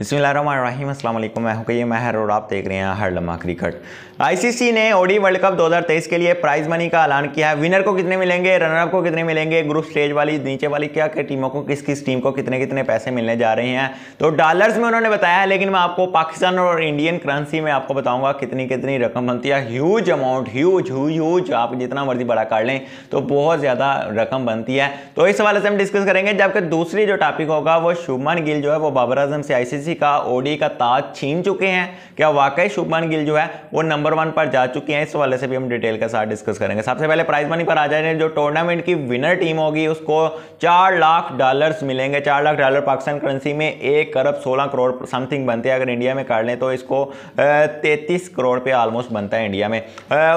अस्सलाम मैं हूं महर और आप देख रहे हैं हर लम्हा क्रिकेट आईसीसी ने ओडी वर्ल्ड कप 2023 के लिए प्राइज मनी का ऐलान किया है विनर को कितने मिलेंगे रनरअप को कितने मिलेंगे ग्रुप स्टेज वाली नीचे वाली क्या क्या टीमों को किस किस टीम को कितने कितने पैसे मिलने जा रहे हैं तो डॉलर्स में उन्होंने बताया है लेकिन मैं आपको पाकिस्तान और इंडियन करेंसी में आपको बताऊंगा कितनी कितनी रकम बनती है ह्यूज अमाउंट ह्यूज ह्यूज आप जितना मर्जी बड़ा कर लें तो बहुत ज़्यादा रकम बनती है तो इस हवाले से हम डिस्कस करेंगे जबकि दूसरी जो टॉपिक होगा वो शुभमन गिल जो है वो बाबर आजम से आई एसएससी का ओडी का ताज छीन चुके हैं क्या वाकई शुभमन गिल जो है वो नंबर वन पर जा चुके हैं इस वाले से भी हम डिटेल के साथ डिस्कस करेंगे सबसे पहले प्राइज मनी पर आ जाए जो टूर्नामेंट की विनर टीम होगी उसको चार लाख डॉलर मिलेंगे चार लाख डॉलर पाकिस्तान करेंसी में एक अरब सोलह करोड़ समथिंग बनते हैं अगर इंडिया में कर लें तो इसको तैतीस करोड़ पे ऑलमोस्ट बनता है इंडिया में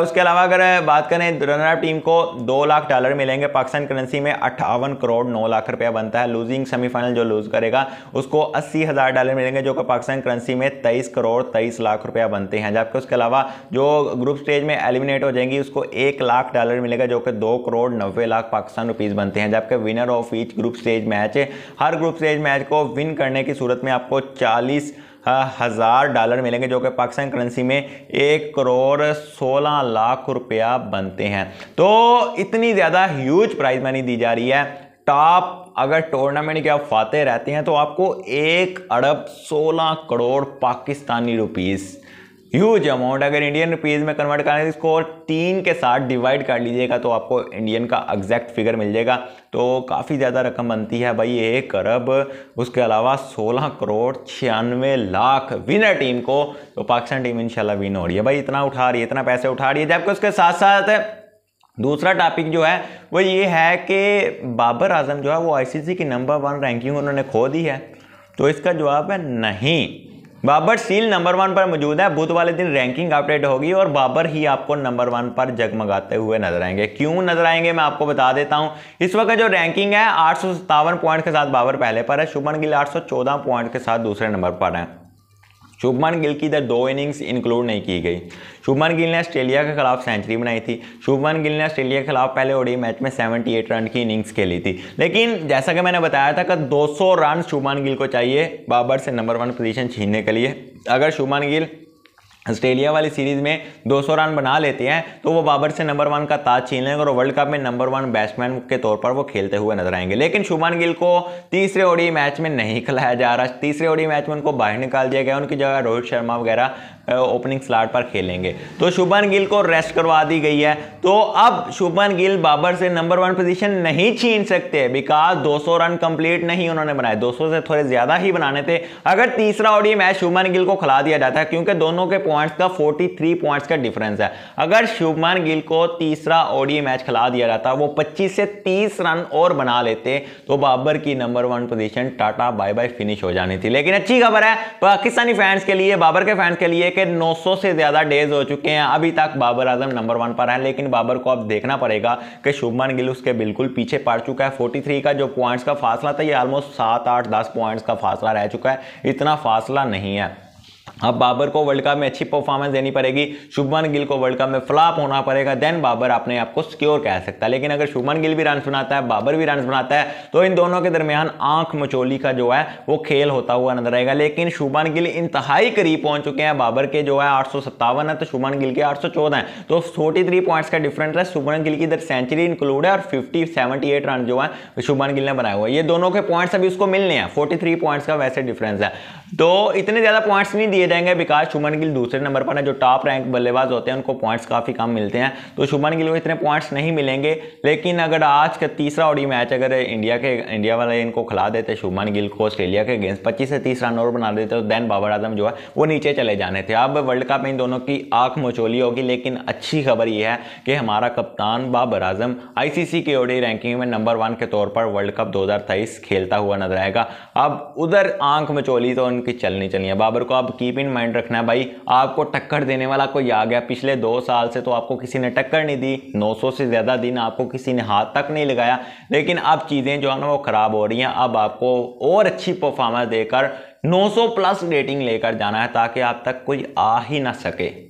उसके अलावा अगर बात करें रनर टीम को दो लाख डॉलर मिलेंगे पाकिस्तान करेंसी में अट्ठावन करोड़ नौ लाख रुपया बनता है लूजिंग सेमीफाइनल जो लूज करेगा उसको अस्सी हज़ार डॉलर शेयर मिलेंगे जो कि पाकिस्तान करेंसी में तेईस करोड़ तेईस लाख रुपया बनते हैं जबकि उसके अलावा जो ग्रुप स्टेज में एलिमिनेट हो जाएंगी उसको एक लाख डॉलर मिलेगा जो कि दो करोड़ नब्बे लाख पाकिस्तान रुपीज़ बनते हैं जबकि winner of each group stage match हर ग्रुप स्टेज मैच को विन करने की सूरत में आपको चालीस हज़ार डॉलर मिलेंगे जो कि पाकिस्तान करेंसी में एक करोड़ सोलह लाख रुपया बनते हैं तो इतनी ज़्यादा ह्यूज प्राइज मनी दी जा रही है टॉप अगर टूर्नामेंट के आप फाते रहते हैं तो आपको एक अरब सोलह crore Pakistani rupees huge amount अगर इंडियन रुपीज़ में कन्वर्ट करें तो इसको तीन के साथ डिवाइड कर लीजिएगा तो आपको इंडियन का एग्जैक्ट फिगर मिल जाएगा तो काफ़ी ज़्यादा रकम बनती है भाई एक अरब उसके अलावा 16 करोड़ छियानवे लाख विनर टीम को तो पाकिस्तान टीम इंशाल्लाह विन हो रही है भाई इतना उठा रही है इतना पैसे उठा रही है जबकि उसके साथ साथ दूसरा टॉपिक जो है वो ये है कि बाबर आजम जो है वो आईसीसी की नंबर वन रैंकिंग उन्होंने खो दी है तो इसका जवाब है नहीं बाबर सील नंबर वन पर मौजूद है बुध वाले दिन रैंकिंग अपडेट होगी और बाबर ही आपको नंबर वन पर जगमगाते हुए नजर आएंगे क्यों नजर आएंगे मैं आपको बता देता हूं इस वक्त जो रैंकिंग है आठ पॉइंट के साथ बाबर पहले पर है शुभन गिल आठ पॉइंट के साथ दूसरे नंबर पर है शुभमान गिल की इधर तो दो इनिंग्स इंक्लूड नहीं की गई शुभमान गिल ने ऑस्ट्रेलिया के खिलाफ सेंचुरी बनाई थी शुभमान गिल ने ऑस्ट्रेलिया के खिलाफ पहले ओडी मैच में 78 रन की इनिंग्स खेली थी लेकिन जैसा कि मैंने बताया था कि 200 रन शुभमान गिल को चाहिए बाबर से नंबर वन पोजीशन छीनने के लिए अगर शुभमान गिल ऑस्ट्रेलिया वाली सीरीज में 200 रन बना लेते हैं तो वो बाबर से नंबर वन का ताज छीन लेंगे और वर्ल्ड कप में नंबर वन बैट्समैन के तौर पर वो खेलते हुए नजर आएंगे लेकिन शुभमन गिल को तीसरे ओडी मैच में नहीं खिलाया जा रहा तीसरे ओडी मैच में उनको बाहर निकाल दिया गया उनकी जगह रोहित शर्मा वगैरह ओपनिंग स्लाट पर खेलेंगे तो शुभमन गिल को रेस्ट करवा दी गई है तो अब शुभमन गिल बाबर से नंबर वन पोजिशन नहीं छीन सकते बिकॉज दो रन कंप्लीट नहीं उन्होंने बनाए दो से थोड़े ज्यादा ही बनाने थे अगर तीसरा ओडी मैच शुभमन गिल को खिला दिया जाता है क्योंकि दोनों के पॉइंट्स का 43 पॉइंट्स का डिफरेंस है अगर शुभमान गिल को तीसरा ओडी मैच खिला दिया जाता वो 25 से 30 रन और बना लेते तो बाबर की number one position tata bye bye finish हो जानी थी लेकिन अच्छी खबर है पाकिस्तानी फैंस के लिए बाबर के फैंस के लिए कि 900 से ज़्यादा डेज हो चुके हैं अभी तक बाबर आजम नंबर वन पर है लेकिन बाबर को अब देखना पड़ेगा कि शुभमान गिल उसके बिल्कुल पीछे पड़ चुका है फोर्टी का जो पॉइंट्स का फासला था ये ऑलमोस्ट सात आठ दस पॉइंट्स का फासला रह चुका है इतना फासला नहीं है अब बाबर को वर्ल्ड कप में अच्छी परफॉर्मेंस देनी पड़ेगी शुभमन गिल को वर्ल्ड कप में फ्लॉप होना पड़ेगा देन बाबर अपने आप को सिक्योर कह सकता है लेकिन अगर शुभमन गिल भी रन बनाता है बाबर भी रन बनाता है तो इन दोनों के दरमियान आंख मचोली का जो है वो खेल होता हुआ नजर आएगा लेकिन शुभमन गिल इंतहाई करीब पहुंच चुके हैं बाबर के जो है आठ है तो शुभमन गिल के आठ हैं तो फोर्टी पॉइंट्स का डिफरेंट है शुभमन गिल की इधर सेंचुरी इंक्लूड है और फिफ्टी सेवेंटी रन जो है शुभमन गिल ने बनाया हुआ है ये दोनों के पॉइंट्स अभी उसको मिलने हैं फोर्टी पॉइंट्स का वैसे डिफरेंस है तो इतने ज़्यादा पॉइंट्स नहीं दिए जाएंगे विकास शुभन गिल दूसरे नंबर पर है जो टॉप रैंक बल्लेबाज होते हैं उनको पॉइंट्स काफ़ी कम मिलते हैं तो शुभन गिल को इतने पॉइंट्स नहीं मिलेंगे लेकिन अगर आज का तीसरा ओडी मैच अगर इंडिया के इंडिया वाले इनको खिला देते शुभन गिल को ऑस्ट्रेलिया के अगेंस्ट पच्चीस से तीस रन और बना देते तो दैन बाबर आजम जो है वो नीचे चले जाने थे अब वर्ल्ड कप में इन दोनों की आँख मचोली होगी लेकिन अच्छी खबर यह है कि हमारा कप्तान बाबर आजम आईसीसी की ओडी रैंकिंग में नंबर वन के तौर पर वर्ल्ड कप दो खेलता हुआ नजर आएगा अब उधर आंख मचोली तो की चलनी चलनी है बाबर को आप कीप इन माइंड रखना है भाई आपको टक्कर देने वाला कोई आ गया पिछले दो साल से तो आपको किसी ने टक्कर नहीं दी 900 से ज़्यादा दिन आपको किसी ने हाथ तक नहीं लगाया लेकिन अब चीज़ें जो है ना वो ख़राब हो रही हैं अब आपको और अच्छी परफॉर्मेंस देकर 900 प्लस रेटिंग लेकर जाना है ताकि आप तक कोई आ ही ना सके